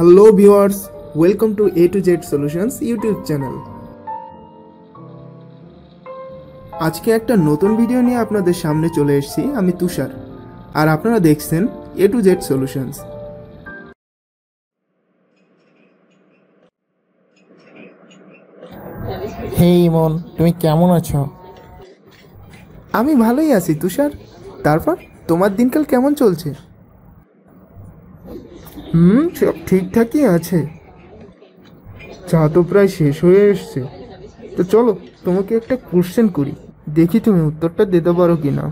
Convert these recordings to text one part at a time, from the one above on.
hello viewers welcome to A to Z solutions YouTube channel আজকে একটা নতুন video নিয়ে আপনাদের সামনে চলে এসেছি আমি তুষার আর আপনারা দেখছেন A to Z solutions hey Emon তুমি কেমন আছো আমি ভালোই আছি তুষার তারপর তোমার দিনকাল কেমন চলছে হুম সব ঠিকঠাকই আছে চা তো প্রায় শেষ হয়ে এসছে তো চলো তোমাকে একটা কোশ্চেন করি দেখি তুমি উত্তরটা দিতে পারো কি না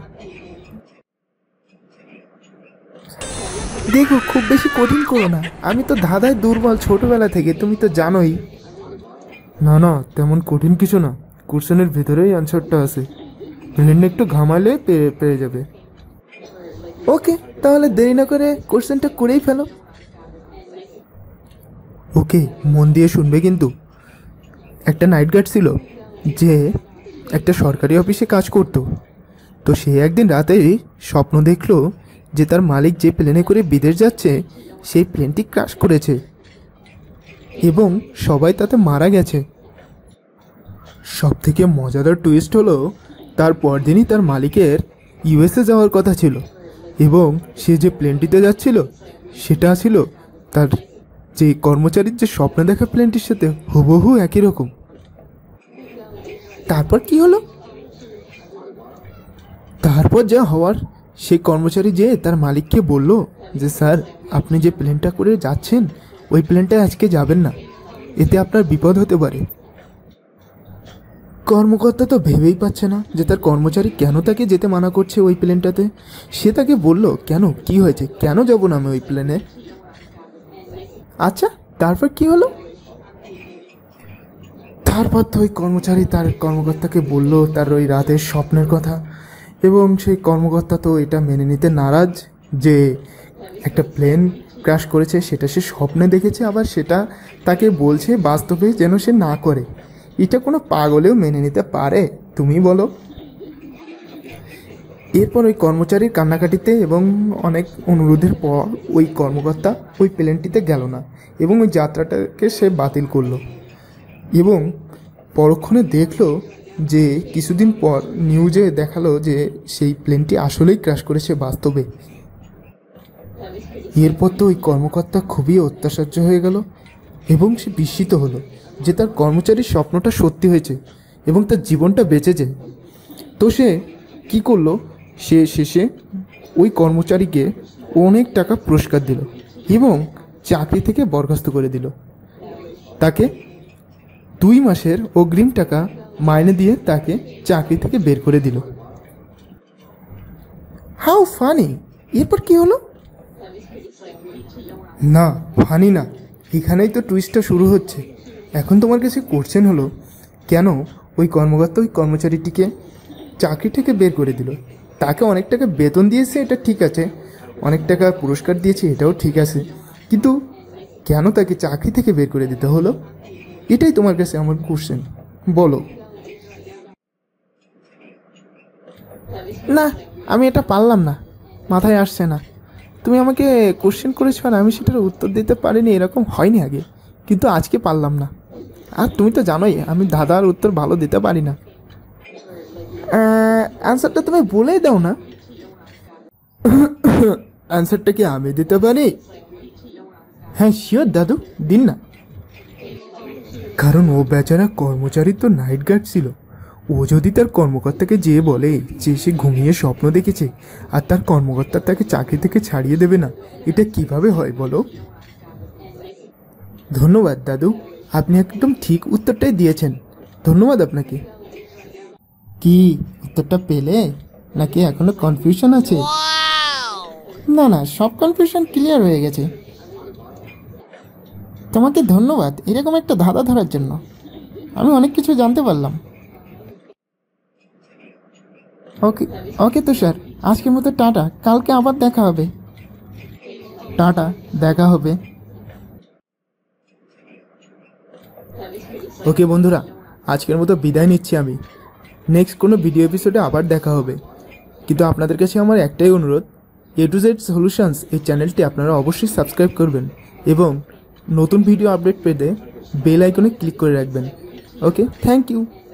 দেখো খুব বেশি কঠিন করো না আমি তো ধাঁধায় দুর্বল ছোটবেলা থেকে তুমি তো জানোই না না তেমন কঠিন কিছু না কোশ্চেনের ভেতরেই অ্যান্সারটা আছে ব্রেন একটু ঘামালে পেয়ে পেয়ে যাবে ওকে তাহলে দেরি না করে কোশ্চেনটা করেই ফেলো ওকে মন দিয়ে শুনবে কিন্তু একটা নাইট গার্ড ছিল যে একটা সরকারি অফিসে কাজ করতো তো সে একদিন রাতেই স্বপ্ন দেখল যে তার মালিক যে প্লেনে করে বিদেশ যাচ্ছে সেই প্লেনটি ক্রাশ করেছে এবং সবাই তাতে মারা গেছে সবথেকে মজাদার টুইস্ট হলো তার পরদিনই তার মালিকের ইউএসএ যাওয়ার কথা ছিল এবং সে যে প্লেনটিতে যাচ্ছিল সেটা ছিল তার যে কর্মচারীর যে স্বপ্ন দেখা প্ল্যানটির সাথে হুবহু একই রকম তারপর কি হলো তারপর যা হওয়ার সেই কর্মচারী যে তার মালিককে বলল যে স্যার আপনি যে প্লেনটা করে যাচ্ছেন ওই প্লেনটায় আজকে যাবেন না এতে আপনার বিপদ হতে পারে কর্মকর্তা তো ভেবেই পাচ্ছে না যে তার কর্মচারী কেন তাকে যেতে মানা করছে ওই প্লেনটাতে সে তাকে বলল কেন কি হয়েছে কেন যাব না আমি ওই প্লেনে আচ্ছা তারপর কি হলো তারপর তো ওই কর্মচারী তার কর্মকর্তাকে বলল তার ওই রাতের স্বপ্নের কথা এবং সেই কর্মকর্তা তো এটা মেনে নিতে নারাজ যে একটা প্লেন ক্র্যাশ করেছে সেটা সে স্বপ্নে দেখেছে আবার সেটা তাকে বলছে বাস্তবে যেন সে না করে এটা কোনো পাগলেও মেনে নিতে পারে তুমি বলো এরপর ওই কর্মচারীর কান্নাকাটিতে এবং অনেক অনুরোধের পর ওই কর্মকর্তা ওই প্লেনটিতে গেল না এবং ওই যাত্রাটাকে সে বাতিল করলো এবং পরক্ষণে দেখলো যে কিছুদিন পর নিউজে দেখালো যে সেই প্লেনটি আসলেই ক্র্যাশ করেছে বাস্তবে এরপর তো ওই কর্মকর্তা খুবই অত্যাচার্য হয়ে গেল এবং সে বিস্মিত হলো যে তার কর্মচারীর স্বপ্নটা সত্যি হয়েছে এবং তার জীবনটা বেঁচেছে তো সে কী করলো সে শেষে ওই কর্মচারীকে অনেক টাকা পুরস্কার দিল এবং চাকরি থেকে বরখাস্ত করে দিল তাকে দুই মাসের অগ্রিম টাকা মাইনে দিয়ে তাকে চাকরি থেকে বের করে দিল হাউ ফানি এরপর কি হলো না ফানি না এখানেই তো টুইস্টটা শুরু হচ্ছে এখন তোমার কাছে কোশ্চেন হলো কেন ওই কর্মকর্তা ওই কর্মচারীটিকে চাকরি থেকে বের করে দিল তাকে অনেক টাকা বেতন দিয়েছে এটা ঠিক আছে অনেক টাকা পুরস্কার দিয়েছে এটাও ঠিক আছে কিন্তু কেন তাকে চাকরি থেকে বের করে দিতে হলো এটাই তোমার কাছে আমার কোশ্চেন বলো না আমি এটা পারলাম না মাথায় আসছে না তুমি আমাকে কোশ্চেন করেছো আর আমি সেটার উত্তর দিতে পারিনি এরকম হয়নি আগে কিন্তু আজকে পারলাম না আর তুমি তো জানোই আমি দাদার উত্তর ভালো দিতে পারি না অ্যান্সারটা তুমি বলেই দাও না অ্যান্সারটা কি আমি দিতে পারি হ্যাঁ শিওর দাদু দিন না কারণ ও বেচারা কর্মচারী তো নাইট গার্ড ছিল ও যদি তার কর্মকর্তাকে যেয়ে বলে যে সে ঘুমিয়ে স্বপ্ন দেখেছে আর তার কর্মকর্তা তাকে চাকরি থেকে ছাড়িয়ে দেবে না এটা কিভাবে হয় বলো ধন্যবাদ দাদু আপনি একদম ঠিক উত্তরটাই দিয়েছেন ধন্যবাদ আপনাকে কি উত্তরটা পেলে নাকি এখনো কনফিউশন আছে না না সব কনফিউশন ক্লিয়ার হয়ে গেছে তোমাকে ধন্যবাদ এরকম একটা ধাঁধা ধরার জন্য আমি অনেক কিছু জানতে পারলাম ওকে ওকে তো স্যার আজকের মতো টাটা কালকে আবার দেখা হবে টাটা দেখা হবে ওকে বন্ধুরা আজকের মতো বিদায় নিচ্ছি আমি নেক্সট কোনো ভিডিও এপিসোডে আবার দেখা হবে কিন্তু আপনাদের কাছে আমার একটাই অনুরোধ এ টু জেড সলিউশনস এই চ্যানেলটি আপনারা অবশ্যই সাবস্ক্রাইব করবেন এবং নতুন ভিডিও আপডেট পেতে বেল আইকনে ক্লিক করে রাখবেন ওকে থ্যাংক ইউ